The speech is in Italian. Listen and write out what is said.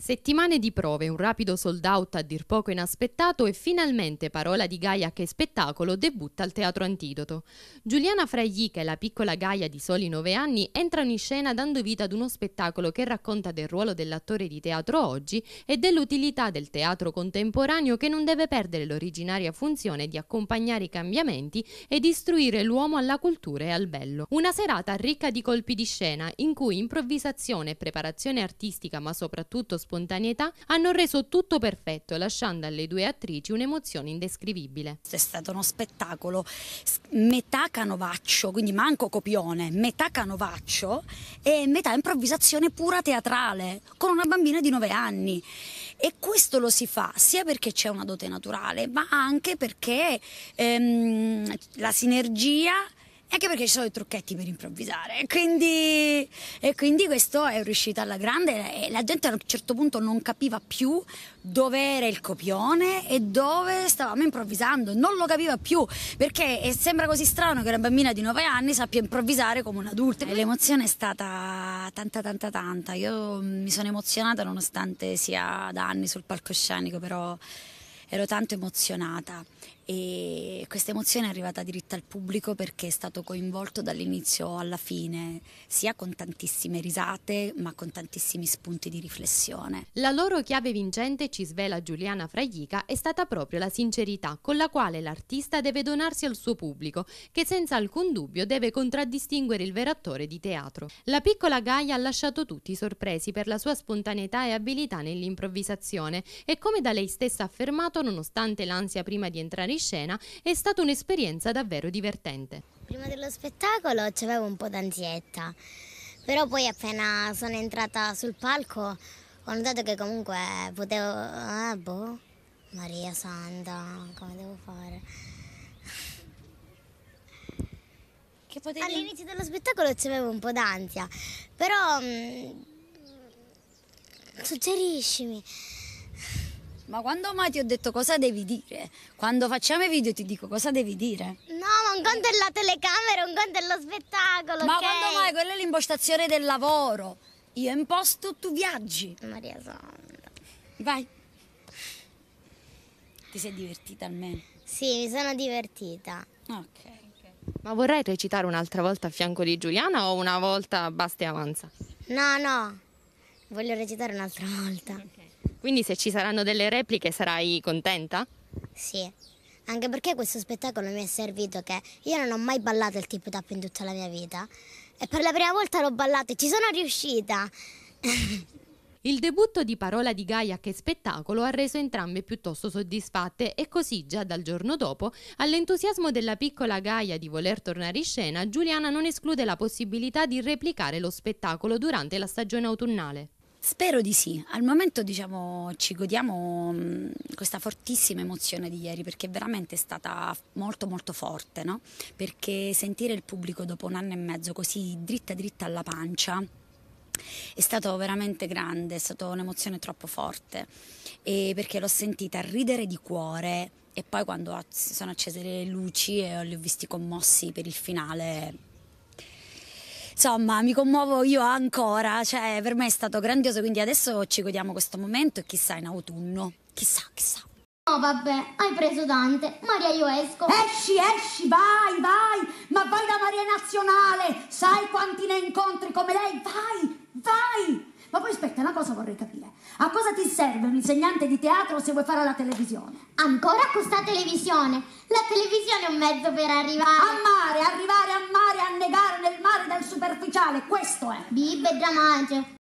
Settimane di prove, un rapido sold out a dir poco inaspettato e finalmente Parola di Gaia che spettacolo debutta al Teatro Antidoto. Giuliana Fraglica e la piccola Gaia di soli 9 anni entrano in scena dando vita ad uno spettacolo che racconta del ruolo dell'attore di teatro oggi e dell'utilità del teatro contemporaneo che non deve perdere l'originaria funzione di accompagnare i cambiamenti e di istruire l'uomo alla cultura e al bello. Una serata ricca di colpi di scena in cui improvvisazione e preparazione artistica ma soprattutto sportiva spontaneità hanno reso tutto perfetto, lasciando alle due attrici un'emozione indescrivibile. È stato uno spettacolo metà canovaccio, quindi manco copione, metà canovaccio e metà improvvisazione pura teatrale, con una bambina di 9 anni. E questo lo si fa sia perché c'è una dote naturale, ma anche perché ehm, la sinergia anche perché ci sono i trucchetti per improvvisare. Quindi, e quindi questo è riuscito alla grande e la gente a un certo punto non capiva più dove era il copione e dove stavamo improvvisando. Non lo capiva più perché sembra così strano che una bambina di 9 anni sappia improvvisare come un un'adulta. Eh. L'emozione è stata tanta, tanta, tanta. Io mm, mi sono emozionata nonostante sia da anni sul palcoscenico, però ero tanto emozionata e questa emozione è arrivata diritta al pubblico perché è stato coinvolto dall'inizio alla fine, sia con tantissime risate ma con tantissimi spunti di riflessione. La loro chiave vincente, ci svela Giuliana Fraglica, è stata proprio la sincerità con la quale l'artista deve donarsi al suo pubblico, che senza alcun dubbio deve contraddistinguere il vero attore di teatro. La piccola Gaia ha lasciato tutti sorpresi per la sua spontaneità e abilità nell'improvvisazione e come da lei stessa affermato passato, nonostante l'ansia prima di entrare in scena, è stata un'esperienza davvero divertente. Prima dello spettacolo avevo un po' d'ansietta, però poi appena sono entrata sul palco ho notato che comunque potevo... Ah, boh, Maria Santa, come devo fare? Potevi... All'inizio dello spettacolo c'avevo un po' d'ansia, però... Mh, mm, suggeriscimi. Ma quando mai ti ho detto cosa devi dire? Quando facciamo i video ti dico cosa devi dire? No, ma un conto è la telecamera, un conto è lo spettacolo. Ma okay? quando mai? Quella è l'impostazione del lavoro. Io imposto, tu viaggi. Maria Santa. Vai. Ti sei divertita almeno? Sì, mi sono divertita. Ok. Ma vorrai recitare un'altra volta a fianco di Giuliana o una volta basta e avanza? No, no, voglio recitare un'altra volta. Quindi se ci saranno delle repliche sarai contenta? Sì, anche perché questo spettacolo mi è servito che io non ho mai ballato il tip tap in tutta la mia vita e per la prima volta l'ho ballato e ci sono riuscita. Il debutto di Parola di Gaia che spettacolo ha reso entrambe piuttosto soddisfatte e così già dal giorno dopo all'entusiasmo della piccola Gaia di voler tornare in scena Giuliana non esclude la possibilità di replicare lo spettacolo durante la stagione autunnale. Spero di sì, al momento diciamo ci godiamo mh, mm, questa fortissima emozione di ieri perché veramente è stata molto molto forte, no? perché sentire il pubblico dopo un anno e mezzo così dritta dritta alla pancia è stato veramente grande, è stata un'emozione troppo forte e perché l'ho sentita ridere di cuore e poi quando sono accese le luci e li ho visti commossi per il finale insomma mi commuovo io ancora, cioè per me è stato grandioso, quindi adesso ci godiamo questo momento e chissà in autunno, chissà, chissà. No vabbè, hai preso Dante, Maria io esco. Esci, esci, vai, vai, ma vai da Maria Nazionale, sai quanti ne incontri come lei, vai, perché una cosa vorrei capire. A cosa ti serve un insegnante di teatro se vuoi fare la televisione? Ancora a questa televisione? La televisione è un mezzo per arrivare... A mare, arrivare a mare, annegare nel mare dal superficiale, questo è! Bibbe e Dramagio.